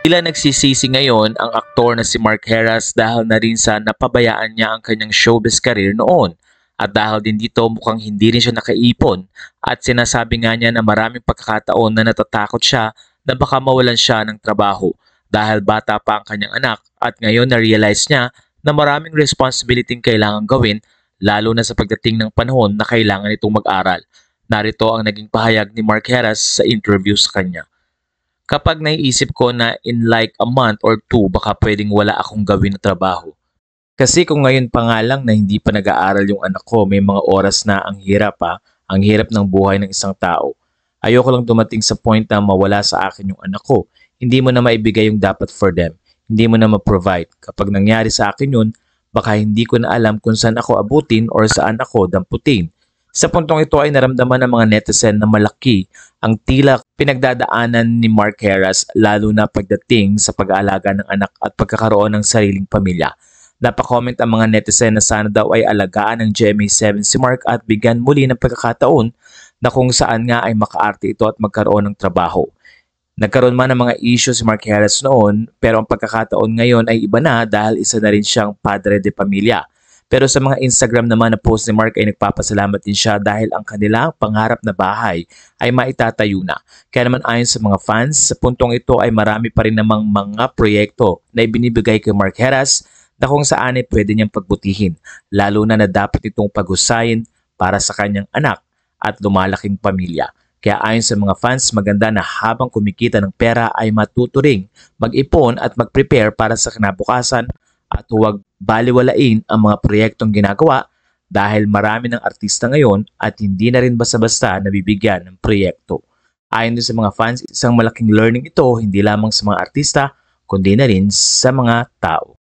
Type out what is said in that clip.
Tila nagsisisi ngayon ang aktor na si Mark Heras dahil na rin sa napabayaan niya ang kanyang showbiz career noon. At dahil din dito mukhang hindi rin siya nakaipon at sinasabi nga niya na maraming pagkakataon na natatakot siya na baka mawalan siya ng trabaho dahil bata pa ang kanyang anak at ngayon na-realize niya na maraming responsibility kailangan gawin lalo na sa pagdating ng panahon na kailangan itong mag-aral. Narito ang naging pahayag ni Mark Heras sa interview sa kanya kapag naiisip ko na in like a month or two, baka pwedeng wala akong gawin na trabaho. Kasi kung ngayon pa nga lang na hindi pa nag-aaral yung anak ko, may mga oras na ang hirap ha, ang hirap ng buhay ng isang tao. Ayoko lang dumating sa point na mawala sa akin yung anak ko. Hindi mo na maibigay yung dapat for them. Hindi mo na ma-provide. Kapag nangyari sa akin yun, baka hindi ko na alam kung saan ako abutin or saan ako damputin. Sa puntong ito ay naramdaman ng mga netizen na malaki ang tila pinagdadaanan ni Mark Heras lalo na pagdating sa pag-aalaga ng anak at pagkakaroon ng sariling pamilya. Napakomment ang mga netizen na sana daw ay alagaan ng GMA7 si Mark at bigyan muli ng pagkakataon na kung saan nga ay makaarte ito at magkaroon ng trabaho. Nagkaroon man ng mga issue si Mark Harris noon pero ang pagkakataon ngayon ay iba na dahil isa na rin siyang padre de pamilya. Pero sa mga Instagram naman na post ni Mark ay nagpapasalamat din siya dahil ang kanilang pangarap na bahay ay maitatayo na. Kaya naman ayon sa mga fans, sa puntong ito ay marami pa rin namang mga proyekto na ibinibigay kay Mark Heras na kung saan ay pwede niyang pagbutihin, lalo na na dapat itong paghusayin para sa kanyang anak at lumalaking pamilya. Kaya ayon sa mga fans, maganda na habang kumikita ng pera ay matuturing mag-ipon at mag-prepare para sa kinabukasan at huwag baliwalain ang mga proyektong ginagawa dahil marami ng artista ngayon at hindi na rin basta-basta nabibigyan ng proyekto. Ayon din sa mga fans, isang malaking learning ito hindi lamang sa mga artista kundi na rin sa mga tao.